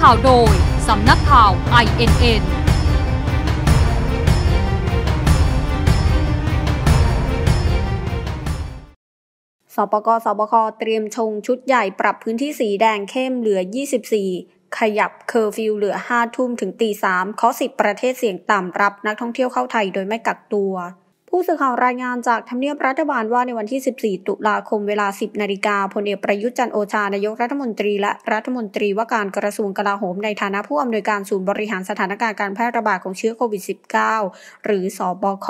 ข่าวโดยสำนักข่าว INN สปกสบคเตรียมชงชุดใหญ่ปรับพื้นที่สีแดงเข้มเหลือ 24 ขยับเคอร์ฟิวเหลือ 5 ทุ่มถึงตี 3 ขอ 10 ประเทศเสี่ยงต่ำรับนักท่องเที่ยวเข้าไทยโดยไม่กักตัวผู้สื่อข่าวรายงานจากทำเนียบรัฐบาลว่าในวันที่ 14 ตุลาคมเวลา 10นาฬิกาพลเอกประยุทธ์จันโอชานายกรัฐมนตรีและรัฐมนตรีว่าการกระทรวงกลาโหมในฐานะผู้อำนวยการศูนย์บริหารสถานการณ์การแพร่ระบาดของเชื้อโควิด -19 หรือสอบค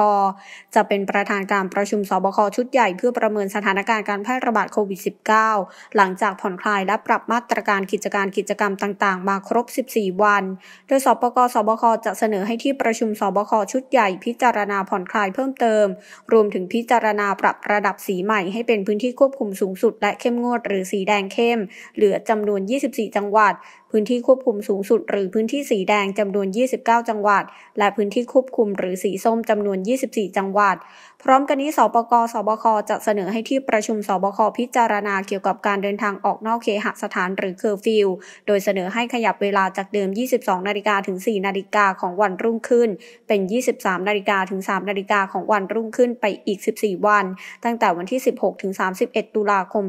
จะเป็นประธานการประชุมสบคชุดใหญ่เพื่อประเมินสถานการณ์การแพร่ระบาดโควิด -19 หลังจากผ่อนคลายและปรับมาตรการกิจการกิจกรรมต่าง ๆ มาครบ 14 วัน โดยสบคสบคจะเสนอให้ที่ประชุมสบคชุดใหญ่พิจารณาผ่อนคลายเพิ่มเติมิมรวมถึงพิจารณาปรับระดับสีใหม่ ให้เป็นพื้นที่ควบคุมสูงสุด และเข้มงวดหรือสีแดงเข้ม เหลือจำนวน 24 จังหวัด พื้นที่ควบคุมสูงสุด หรือพื้นที่สีแดงจำนวน 29 จังหวัด และพื้นที่ควบคุม หรือสีส้มจำนวน 24 จังหวัด พร้อมกันนี้ สปก สบค จะเสนอให้ที่ประชุมสบคพิจารณาเกี่ยวกับการเดินทางออกนอกเคหสถานหรือเคอร์ฟิวโดยเสนอให้ขยับเวลาจากเดิม 22นาฬิกาถึง4นาฬิกาของวันรุ่งขึ้น เป็น 23นาฬิกาถึง3นาฬิกาของวันันรุ่งขึ้นไปอีก 14 วัน ตั้งแต่วันที่ 16 ถึง 31 ตุลาคม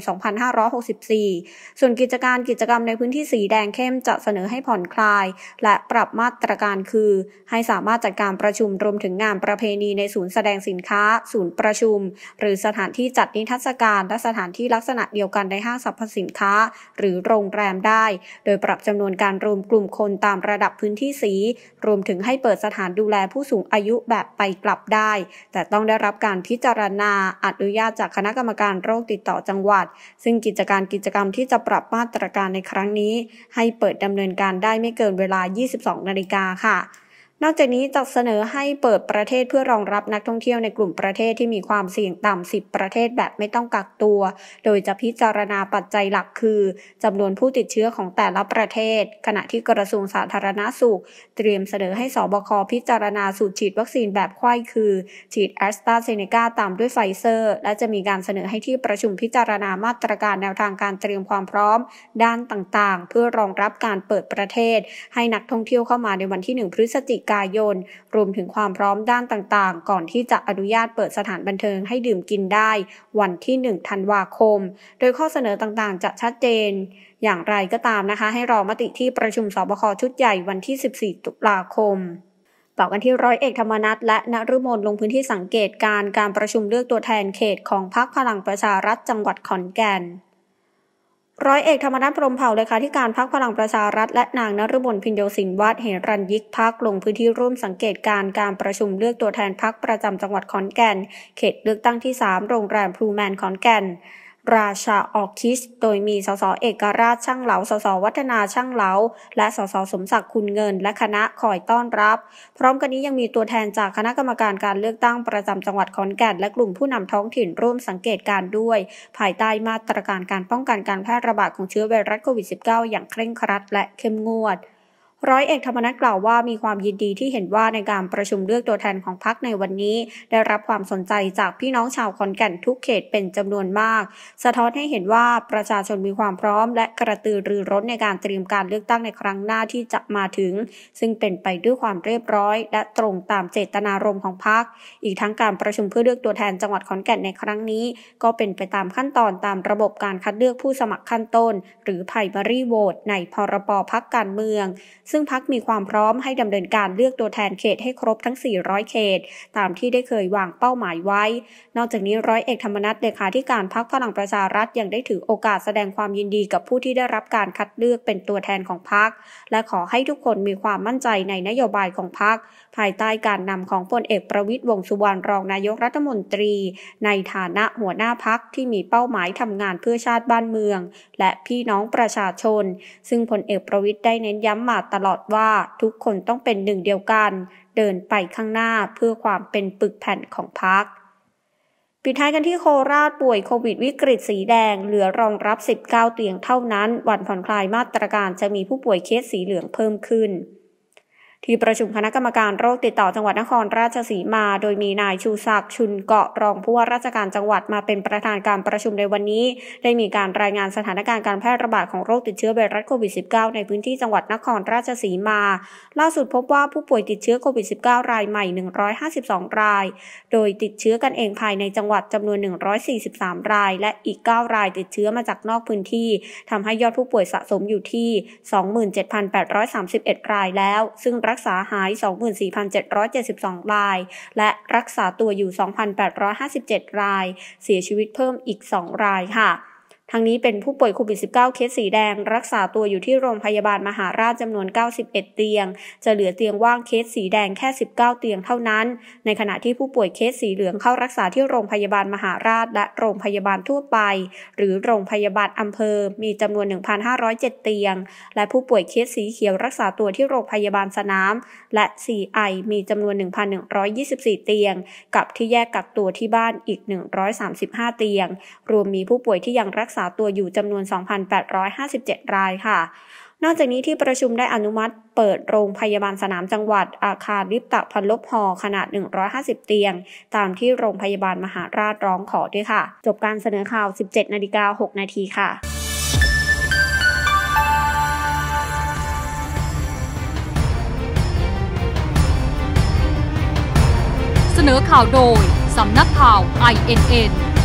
2564 ส่วนกิจการกิจกรรมในพื้นที่สีแดงเข้มจะเสนอให้ผ่อนคลาย และปรับมาตรการคือ ให้สามารถจัดการประชุมรวมถึงงานประเพณีในศูนย์แสดงสินค้า ศูนย์ประชุม หรือสถานที่จัดนิทรรศการและสถานที่ลักษณะเดียวกันในห้างสรรพสินค้าหรือโรงแรมได้ โดยปรับจำนวนการรวมกลุ่มคนตามระดับพื้นที่สี รวมถึงให้เปิดสถานดูแลผู้สูงอายุแบบไปกลับได้แตแต่ต้องได้รับการพิจารณาอนุญาตจากคณะกรรมการโรคติดต่อจังหวัด ซึ่งกิจการกิจกรรมที่จะปรับมาตรการในครั้งนี้ ให้เปิดดำเนินการได้ไม่เกินเวลา 22 นาฬิกาค่ะนอกจากนี้จะเสนอให้เปิดประเทศเพื่อรองรับนักท่องเที่ยวในกลุ่มประเทศที่มีความเสี่ยงต่ำ 10 ประเทศแบบไม่ต้องกักตัว โดยจะพิจารณาปัจจัยหลักคือ จำนวนผู้ติดเชื้อของแต่ละประเทศ ขณะที่กระทรวงสาธารณาสุข เตรียมเสนอให้สบคพิจารณาสูตรฉีดวัคซีนแบบไข้คือ ฉีดแอสตราเซเนกาตามด้วยไฟเซอร์ และจะมีการเสนอให้ที่ประชุมพิจารณามาตรการแนวทางการเตรียมความพร้อม ด้านต่างๆ เพื่อรองรับการเปิดประเทศ ให้นักท่องเที่ยวเข้ามาในวันที่ 1 พฤศจิกกายนรวมถึงความพร้อมด้านต่างๆ ก่อนที่จะอนุญาตเปิดสถานบันเทิงให้ดื่มกินได้ วันที่1ธันวาคม โดยข้อเสนอต่างๆ จะชัดเจน อย่างไรก็ตามนะคะให้รอมติที่ประชุมสบคชุดใหญ่วันที่ 14 ตุลาคม ต่อกันที่ร้อยเอกธรรมนัฐและนรุมนลงพื้นที่สังเกตการการประชุมเลือกตัวแทนเขตของพรรคพลังประชารัฐจังหวัดขอนแก่นร้อยเอกธรรมนัฐพรมเผ่าเลขาธิการพักพลังประชารัฐ และนางนรบลพินโยสินวัดเหรันยิกพักลงพื้นที่ร่วมสังเกตการการประชุมเลือกตัวแทนพักประจำจังหวัดขอนแก่น เขตเลือกตั้งที่ 3 โรงแรมพลูแมนขอนแก่นราชาออกคิส โดยมีสสเอกราชช่างเหลาสสวัฒนาช่างเหลาและสสสมศักดิ์คุณเงินและคณะคอยต้อนรับ พร้อมกันนี้ยังมีตัวแทนจากคณะกรรมการการเลือกตั้งประจำจังหวัดขอนแก่นและกลุ่มผู้นำท้องถิ่นร่วมสังเกตการด้วยภายใต้มาตรการการป้องกันการแพร่ระบาดของเชื้อไวรัสโควิด -19 อย่างเคร่งครัด และเข้มงวดร้อยเอกธรรมนัฐกล่าวว่ามีความยินดีที่เห็นว่าในการประชุมเลือกตัวแทนของพรรคในวันนี้ ได้รับความสนใจจากพี่น้องชาวขอนแก่นทุกเขตเป็นจำนวนมาก สะท้อนให้เห็นว่าประชาชนมีความพร้อมและกระตือรือร้นในการเตรียมการเลือกตั้งในครั้งหน้าที่จะมาถึง ซึ่งเป็นไปด้วยความเรียบร้อยและตรงตามเจตนารมณ์ของพรรคอีกทั้งการประชุมเพื่อเลือกตัวแทนจังหวัดขอนแก่นในครั้งนี้ ก็เป็นไปตามขั้นตอนตามระบบการคัดเลือกผู้สมัครขั้นต้น หรือไพรมารีโหวตในพรบพักการเมืองซึ่งพักมีความพร้อมให้ดำเนินการเลือกตัวแทนเขตให้ครบทั้ง 400 เขต ตามที่ได้เคยวางเป้าหมายไว้ นอกจากนี้ร้อยเอกธรรมนัฐเลขาธิการพักพลังประชารัฐ ยังได้ถือโอกาสแสดงความยินดีกับผู้ที่ได้รับการคัดเลือกเป็นตัวแทนของพักและขอให้ทุกคนมีความมั่นใจในนโยบายของพักภายใต้การนำของพลเอกประวิตรวงสุวรรณรองนายกรัฐมนตรี ในฐานะหัวหน้าพักที่มีเป้าหมายทำงานเพื่อชาติบ้านเมือง และพี่น้องประชาชน ซึ่งพลเอกประวิตรได้เน้นย้ำมาตตลอดว่าทุกคนต้องเป็นหนึ่งเดียวกัน เดินไปข้างหน้าเพื่อความเป็นปึกแผ่นของพัก ปิดท้ายกันที่โคราชป่วยโควิดวิกฤตสีแดงเหลือรองรับ 19 เตียงเท่านั้น วันผ่อนคลายมาตรการจะมีผู้ป่วยเคสสีเหลืองเพิ่มขึ้นที่ประชุมคณะกรรมการโรคติดต่อจังหวัดนครราชสีมา โดยมีนายชูศักดิ์ชุนเกาะรองผู้ว่าราชการจังหวัดมาเป็นประธานการประชุมในวันนี้ ได้มีการรายงานสถานการณ์การแพร่ระบาดของโรคติดเชื้อไวรัสโควิด -19 ในพื้นที่จังหวัดนครราชสีมา ล่าสุดพบว่าผู้ป่วยติดเชื้อโควิด -19 รายใหม่ 152 ราย โดยติดเชื้อกันเองภายในจังหวัดจำนวน 143 ราย และอีก 9 รายติดเชื้อมาจากนอกพื้นที่ทำให้ยอดผู้ป่วยสะสมอยู่ที่ 27,831 รายแล้ว ซึ่งรักักษาหาย 24,772ราย และรักษาตัวอยู่ 2,857ราย เสียชีวิตเพิ่มอีก2รายค่ะทั้งนี้เป็นผู้ป่วยโควิด -19 เคส สีแดงรักษาตัวอยู่ที่โรงพยาบาลมหาราชจำนวน91 เตียง จะเหลือเตียงว่างเคสสีแดงแค่ 19 เตียงเท่านั้น ในขณะที่ผู้ป่วยเคสสีเหลืองเข้ารักษาที่โรงพยาบาลมหาราชและโรงพยาบาลทั่วไป หรือโรงพยาบาลอำเภอมีจำนวน 1,507 เตียง และผู้ป่วยเคสสีเขียวรักษาตัวที่โรงพยาบาลสนามและ CI มีจำนวน 1,124 เตียง กับที่แยกกักตัวที่บ้านอีก 135 เตียง รวมมีผู้ป่วยที่ยังรักษาษาตัวอยู่จำนวน 2,857 รายค่ะ นอกจากนี้ที่ประชุมได้อนุมัติเปิดโรงพยาบาลสนามจังหวัดอาคารริบตะพันลบหอขนาด 150 เตียง ตามที่โรงพยาบาลมหาราชร้องขอด้วยค่ะ จบการเสนอข่าว 17นาฬิกา6นาทีค่ะ เสนอข่าวโดยสำนักข่าว INN